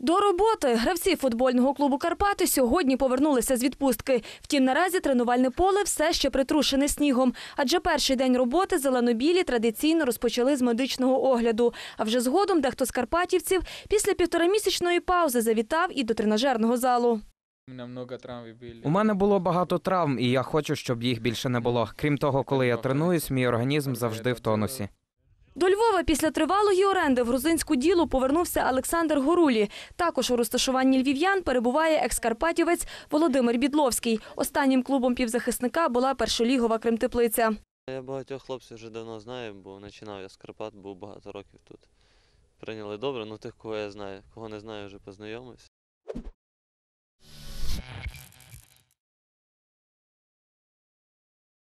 До роботи гравці футбольного клубу Карпати сьогодні повернулися з відпустки. Втім, наразі тренувальне поле все ще притрушене снігом, адже перший день роботи зеленобілі традиційно розпочали з медичного огляду. А вже згодом дехто з карпатівців після півторамісячної паузи завітав і до тренажерного залу. У мене було багато травм, і я хочу, щоб їх більше не було. Крім того, коли я тренуюсь, мій організм завжди в тонусі. До Львова після тривалої оренди в грузинську ділу повернувся Олександр Горулі. Також у розташуванні львів'ян перебуває екскарпатівець Володимир Бідловський. Останнім клубом півзахисника була першолігова Кримтеплиця. Я багатьох хлопців вже давно знаю, бо починав я з Карпат, був багато років тут. Прийняли добре, але ну тих, кого я знаю, кого не знаю, вже познайомився.